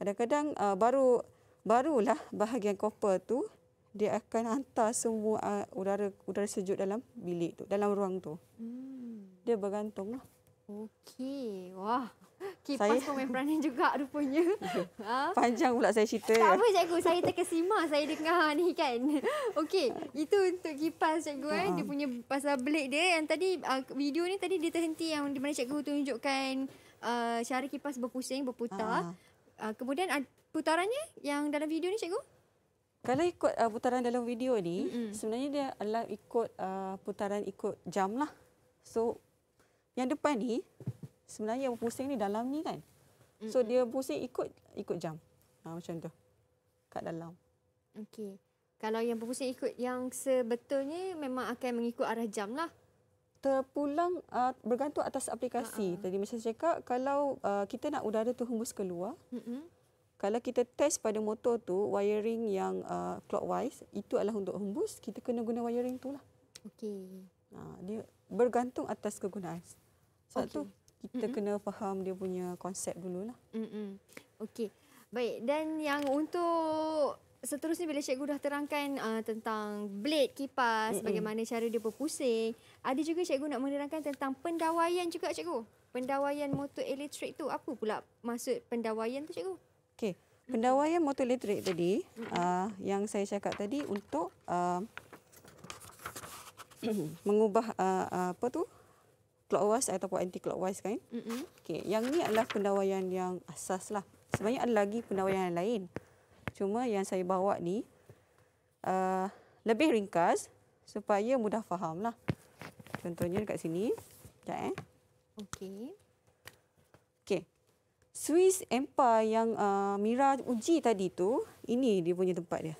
kadang-kadang uh, baru barulah bahagian koper tu dia akan hantar semua uh, udara udara sejuk dalam bilik tu dalam ruang tu mm. dia bergantung lah okey wah kipas saya... pun main peranan juga rupanya. [LAUGHS] ha? Panjang pula saya cerita. Tak apa cikgu, saya terkesima saya dengar ni kan. [LAUGHS] Okey, itu untuk kipas cikgu kan. Uh-huh. Dia ha. punya pasal belik dia yang tadi uh, video ni tadi dia terhenti yang di mana cikgu tunjukkan uh, ah, cara kipas berpusing, berputar. Uh-huh. Uh, kemudian uh, putarannya yang dalam video ni cikgu? Kalau ikut uh, putaran dalam video ni, mm-hmm. sebenarnya dia alarm ikut uh, putaran ikut jam lah. So, yang depan ni, sebenarnya pusing ni dalam ni kan. So dia pusing ikut ikut jam. Ha, macam tu. Kat dalam. Okey. Kalau yang pusing ikut yang sebetulnya memang akan mengikut arah jam lah. Terpulang uh, bergantung atas aplikasi. Uh-huh. Ha, ha. Tadi macam saya cakap kalau uh, kita nak udara tu hembus keluar. Mm-hmm. Kalau kita test pada motor tu wiring yang uh, clockwise itu adalah untuk hembus. Kita kena guna wiring tu lah. Okey. Uh, dia bergantung atas kegunaan. Satu. Okay kita mm-hmm. kena faham dia punya konsep dululah. Mm-hmm. Okey. Baik, dan yang untuk seterusnya bila cikgu dah terangkan uh, tentang blade kipas, mm-hmm. bagaimana cara dia berpusing, ada juga cikgu nak menerangkan tentang pendawaian juga cikgu. Pendawaian motor elektrik tu apa pula maksud pendawaian tu cikgu? Okey. Pendawaian motor elektrik tadi uh, yang saya cakap tadi untuk uh, [CLEARS THROAT] mengubah uh, uh, apa tu uh, clockwise ataupun anti clockwise kan. Mm-hmm. Okey, yang ni adalah pendawaian yang asas lah. Sebenarnya ada lagi pendawaian yang lain. Cuma yang saya bawa ni uh, lebih ringkas supaya mudah faham lah. Contohnya dekat sini. Sekejap eh. Okey. Okey. Swiss Empire yang uh, Mira uji tadi tu, ini dia punya tempat dia.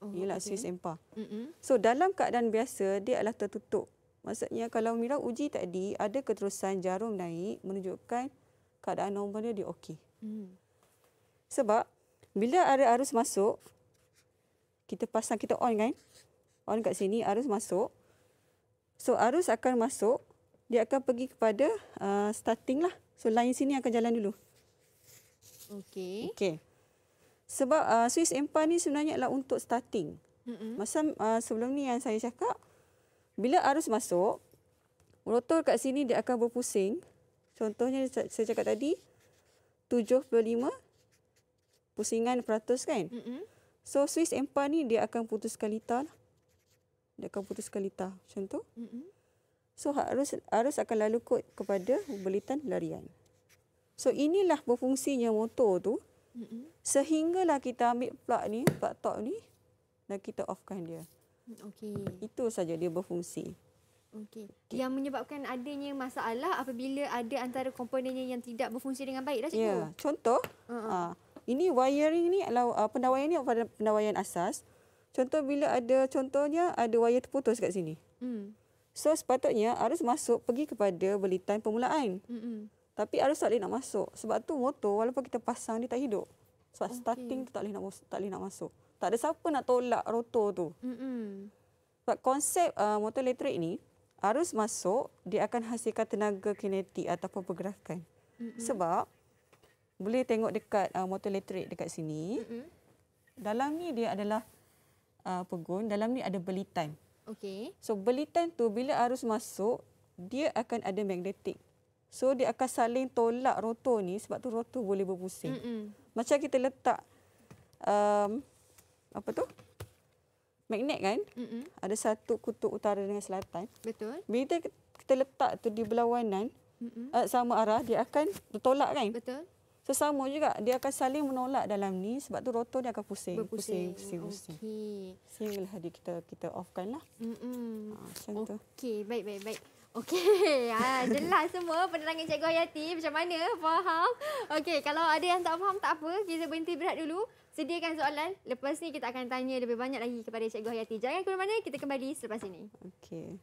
Oh, Inilah okay. Swiss Empire. Mm-hmm. So dalam keadaan biasa, dia adalah tertutup. Maksudnya kalau Mira uji tadi ada keterusan jarum naik menunjukkan keadaan normalnya dia okey. Hmm. Sebab bila ada arus masuk kita pasang kita on kan? On kat sini arus masuk. So arus akan masuk dia akan pergi kepada uh, starting lah. So lain sini akan jalan dulu. Okey. Okey. Sebab uh, Swiss Empire ni sebenarnya adalah untuk starting. Mm-hmm. Masa uh, sebelum ni yang saya cakap bila arus masuk, rotor kat sini dia akan berpusing. Contohnya saya cakap tadi, 75 pusingan peratus kan? Mm-hmm. So, Swiss empat ni dia akan putuskan litar. Lah. Dia akan putus kalita. macam tu. Mm-hmm. So, arus, arus akan lalu kot kepada belitan larian. So, inilah berfungsinya motor tu. Mm-hmm. Sehinggalah kita ambil plug ni, plug top ni dan kita offkan dia. mm Okay. Itu saja dia berfungsi. Okey. Okay. Yang menyebabkan adanya masalah apabila ada antara komponennya yang tidak berfungsi dengan baik dah cikgu. Ya. Contoh, uh-huh. ha, ini wiring ni adalah uh, ah, pendawaian ni pada pendawaian asas. Contoh bila ada contohnya ada wayar terputus kat sini. Hmm. So sepatutnya arus masuk pergi kepada belitan permulaan. Hmm. Tapi arus tak boleh nak masuk. Sebab tu motor walaupun kita pasang dia tak hidup. Sebab okay. starting tu tak boleh nak tak boleh nak masuk tak ada siapa nak tolak rotor tu. Mm-hmm. Sebab konsep uh, motor elektrik ni, arus masuk, dia akan hasilkan tenaga kinetik ataupun pergerakan. Mm-hmm. Sebab, boleh tengok dekat uh, motor elektrik dekat sini. Mm-hmm. Dalam ni dia adalah uh, pegun, dalam ni ada belitan. Okay. So, belitan tu bila arus masuk, dia akan ada magnetik. So, dia akan saling tolak rotor ni sebab tu rotor boleh berpusing. Mm-hmm. Macam kita letak... Um, apa tu? Magnet kan? Mm-hmm. Ada satu kutub utara dengan selatan. Betul. Bila kita kita letak tu di berlawanan, mm-hmm. Eh, sama arah, dia akan bertolak kan? Betul. So, juga. Dia akan saling menolak dalam ni. Sebab tu rotor dia akan pusing. Berpusing. Pusing, pusing, pusing. Okay. Sehinggalah kita, kita off-kan lah. Mm-hmm. Ha, Okey, baik, baik, baik. Okey, ha, [LAUGHS] jelas semua penerangan Cikgu Hayati. Macam mana? Faham? Okey, kalau ada yang tak faham, tak apa. Kita berhenti berat dulu sediakan soalan. Lepas ni kita akan tanya lebih banyak lagi kepada Cikgu Hayati. Jangan ke mana-mana, kita kembali selepas ini. Okey.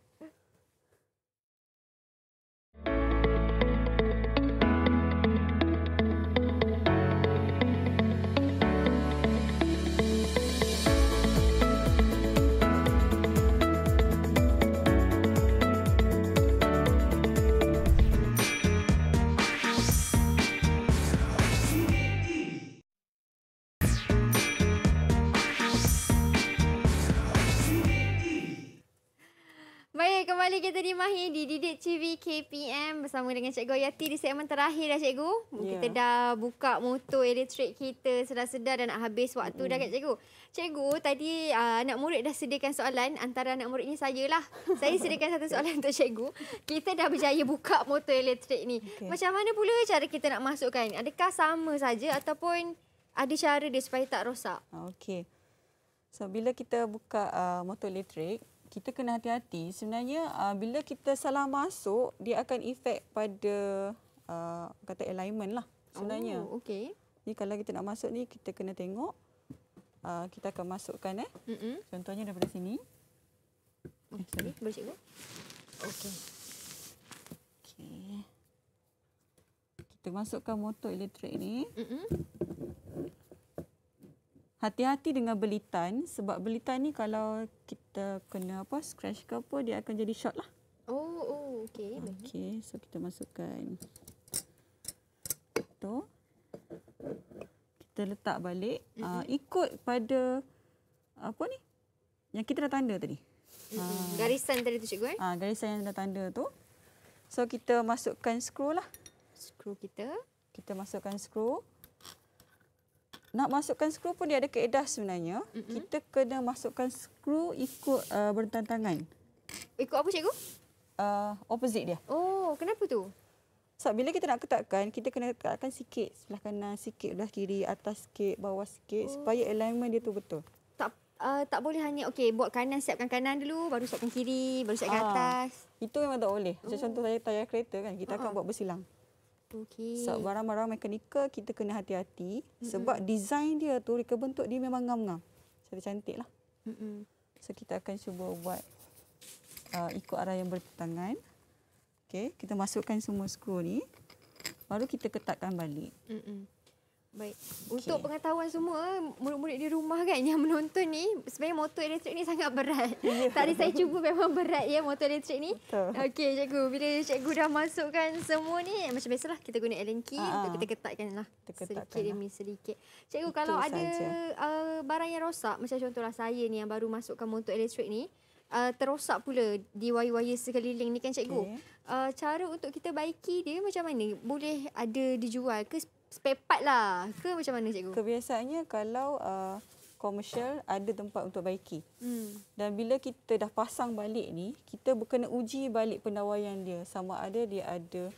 kembali kita di Mahi di Didik TV KPM bersama dengan Cikgu Yati di segmen terakhir dah Cikgu. Yeah. Kita dah buka motor elektrik kita sedar-sedar dan nak habis waktu mm. dah kat hmm. Cikgu. Cikgu, tadi uh, anak murid dah sediakan soalan antara anak murid ni sayalah. Saya sediakan satu soalan untuk Cikgu. Kita dah berjaya buka motor elektrik ni. Okay. Macam mana pula cara kita nak masukkan? Adakah sama saja ataupun ada cara dia supaya tak rosak? Okey. So, bila kita buka uh, motor elektrik, kita kena hati-hati sebenarnya uh, bila kita salah masuk dia akan efek pada uh, kata alignment lah sebenarnya. Oh, okay. Ni kalau kita nak masuk ni kita kena tengok uh, kita akan masukkan eh. Mm-mm. Contohnya daripada sini. Okey, okay. boleh cikgu. Okey. Okey. Kita masukkan motor elektrik ni. Mm-mm hati-hati dengan belitan sebab belitan ni kalau kita kena apa scratch ke apa dia akan jadi short lah. Oh, oh okey. Okey, so kita masukkan tu. Kita letak balik uh, ikut pada apa ni? Yang kita dah tanda tadi. Uh, garisan tadi tu cikgu eh? Ah, uh, garisan yang dah tanda tu. So kita masukkan skru lah. Skru kita. Kita masukkan skru. Mm-hmm nak masukkan skru pun dia ada keedah sebenarnya. Mm-hmm. Kita kena masukkan skru ikut uh, bertentangan. Ikut apa cikgu? Uh, opposite dia. Oh, kenapa tu? Sebab so, bila kita nak ketatkan, kita kena ketatkan sikit. Sebelah kanan sikit, sebelah kiri, atas sikit, bawah sikit. Oh. Supaya alignment dia tu betul. Tak uh, tak boleh hanya okey buat kanan siapkan kanan dulu baru siapkan kiri baru siapkan ha. atas itu memang tak boleh macam oh. contoh saya tayar kereta kan kita uh-uh. akan ah, ah. buat bersilang Okey. Sebab so, barang-barang mekanikal kita kena hati-hati mm-hmm. sebab design dia tu reka bentuk dia memang ngam-ngam. Cantik-cantik lah. Mm-hmm. So kita akan cuba buat uh, ikut arah yang bertentangan. Okay, kita masukkan semua skru ni. Baru kita ketatkan balik. Mm-hmm. Baik. Untuk okay. pengetahuan semua, murid-murid di rumah kan yang menonton ni, sebenarnya motor elektrik ni sangat berat. Yeah. Tadi saya cuba memang berat ya motor elektrik ni. Okey, cikgu. Bila cikgu dah masukkan semua ni, macam biasalah kita guna Allen key uh-huh. Ah, untuk ah. kita ketatkan lah. Sedikit demi sedikit. Cikgu, Itu kalau ada uh, barang yang rosak, macam contohlah saya ni yang baru masukkan motor elektrik ni, Uh, terosak pula di wayu-wayu sekeliling ni kan cikgu. Okay. Uh, eh, cara untuk kita baiki dia macam mana? Boleh ada dijual ke spare part lah ke macam mana cikgu? Kebiasaannya kalau uh, komersial ada tempat untuk baiki. Hmm. Dan bila kita dah pasang balik ni, kita kena uji balik pendawaian dia. Sama ada dia ada,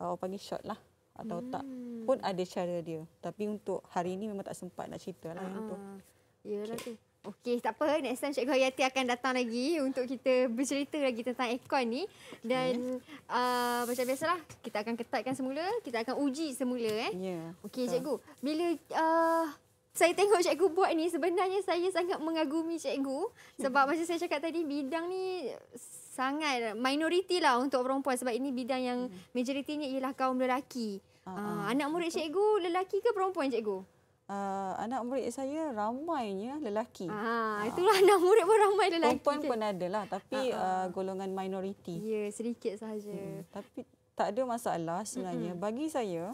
uh, orang uh, panggil shot lah atau hmm. tak. Pun ada cara dia. Tapi untuk hari ni memang tak sempat nak cerita lah. Uh-huh. Yang tu. Ah, Okey, tak apa. Next time Cikgu Hayati akan datang lagi untuk kita bercerita lagi tentang aircon ni. Dan okay. Ya. uh, macam biasalah, kita akan ketatkan semula. Kita akan uji semula. Eh. Yeah. Okey, Cikgu. Bila uh, saya tengok Cikgu buat ni, sebenarnya saya sangat mengagumi Cikgu. Sebab macam saya cakap tadi, bidang ni sangat minoriti lah untuk perempuan. Sebab ini bidang yang hmm. majoritinya ialah kaum lelaki. Uh, uh, anak murid Cikgu lelaki ke perempuan Cikgu? uh, anak murid saya ramainya lelaki. Ha, itulah anak murid pun ramai lelaki. Perempuan je. pun ada lah tapi ha, ha. Uh, golongan minoriti. Ya, sedikit sahaja. Hmm, tapi tak ada masalah sebenarnya. Mm-hmm. Bagi saya,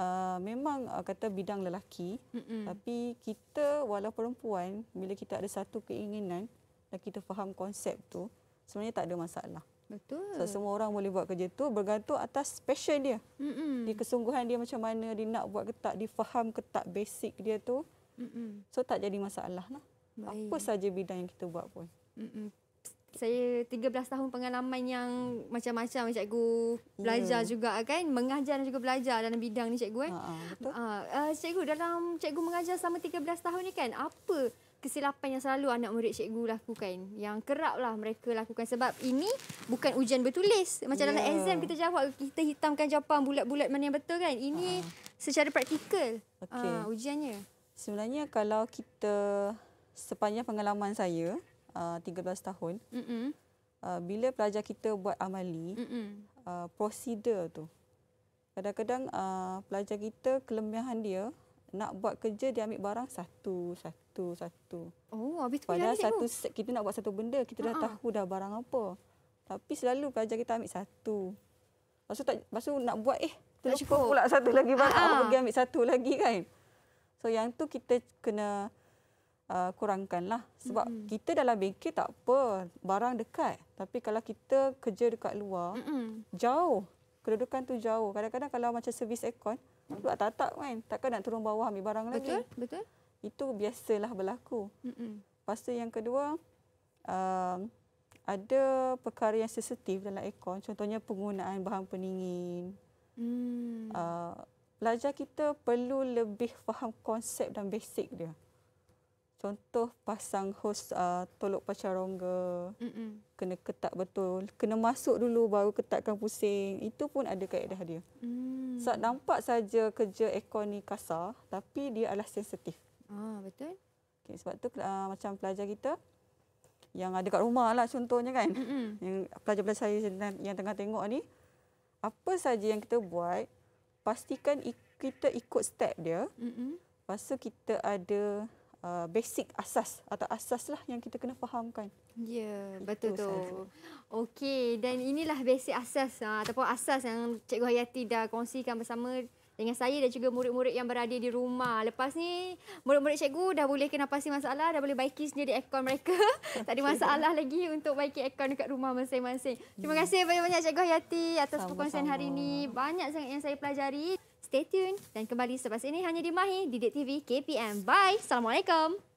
uh, memang uh, kata bidang lelaki. Mm-hmm. Tapi kita walaupun perempuan, bila kita ada satu keinginan dan kita faham konsep tu, sebenarnya tak ada masalah. Betul. So, semua orang boleh buat kerja tu bergantung atas passion dia. Mm-mm. Dia kesungguhan dia macam mana, dia nak buat ke tak, dia faham ke tak basic dia tu. Mm-mm. So tak jadi masalah lah. Baik. Apa saja bidang yang kita buat pun. Mm-mm. Saya 13 tahun pengalaman yang macam-macam cikgu ya. belajar yeah. juga kan. Mengajar dan juga belajar dalam bidang ni cikgu kan. Eh? Uh, uh, cikgu dalam cikgu mengajar selama 13 tahun ni kan, apa kesilapan yang selalu anak murid cikgu lakukan yang keraplah mereka lakukan sebab ini bukan ujian bertulis macam yeah. dalam ya. exam kita jawab kita hitamkan jawapan bulat-bulat mana yang betul kan ini uh secara praktikal okay. uh, ah, ujiannya sebenarnya kalau kita sepanjang pengalaman saya uh, ah, 13 tahun uh, bila pelajar kita buat amali uh, prosedur tu kadang-kadang uh, pelajar kita kelemahan dia nak buat kerja dia ambil barang satu satu satu. Oh, habis tu Padahal satu set, kita nak buat satu benda, kita uh-huh. dah tahu dah barang apa. Tapi selalu pelajar kita ambil satu. Pasal tak pasal nak buat eh terlupa pula satu lagi barang, uh-huh. pergi ambil satu lagi kan. So yang tu kita kena uh, lah. sebab hmm kita dalam bengkel tak apa, barang dekat. Tapi kalau kita kerja dekat luar, hmm jauh. Kedudukan tu jauh. Kadang-kadang kalau macam servis aircon, Duduk tak atap kan. Takkan nak turun bawah ambil barang lagi. Betul, betul. Itu biasalah berlaku. Mm-mm. yang kedua, uh, ada perkara yang sensitif dalam aircon. Contohnya penggunaan bahan peningin. Mm. Uh, pelajar kita perlu lebih faham konsep dan basic dia. Mm contoh pasang hos uh, tolok pacar rongga Mm-mm. kena ketat betul kena masuk dulu baru ketatkan pusing itu pun ada kaedah dia mm. so nampak saja kerja ekor ni kasar tapi dia adalah sensitif ah betul okay, sebab tu uh, macam pelajar kita yang ada kat rumah lah contohnya kan Mm-mm. yang pelajar-pelajar saya yang tengah tengok ni apa saja yang kita buat pastikan kita ikut step dia hmm Lepas kita ada uh, basic asas atau asas lah yang kita kena fahamkan. Ya, yeah, betul tu. Okey, dan inilah basic asas uh, ataupun asas yang Cikgu Hayati dah kongsikan bersama dengan saya dan juga murid-murid yang berada di rumah. Lepas ni, murid-murid cikgu dah boleh kena pasti masalah, dah boleh baiki sendiri aircon mereka. [LAUGHS] tak ada masalah lagi untuk baiki aircon dekat rumah masing-masing. Terima hmm. kasih banyak-banyak cikgu Hayati atas perkongsian hari ini. Banyak sangat yang saya pelajari. Stay tuned dan kembali selepas ini hanya di Mahi, Didik TV, KPM. Bye. Assalamualaikum.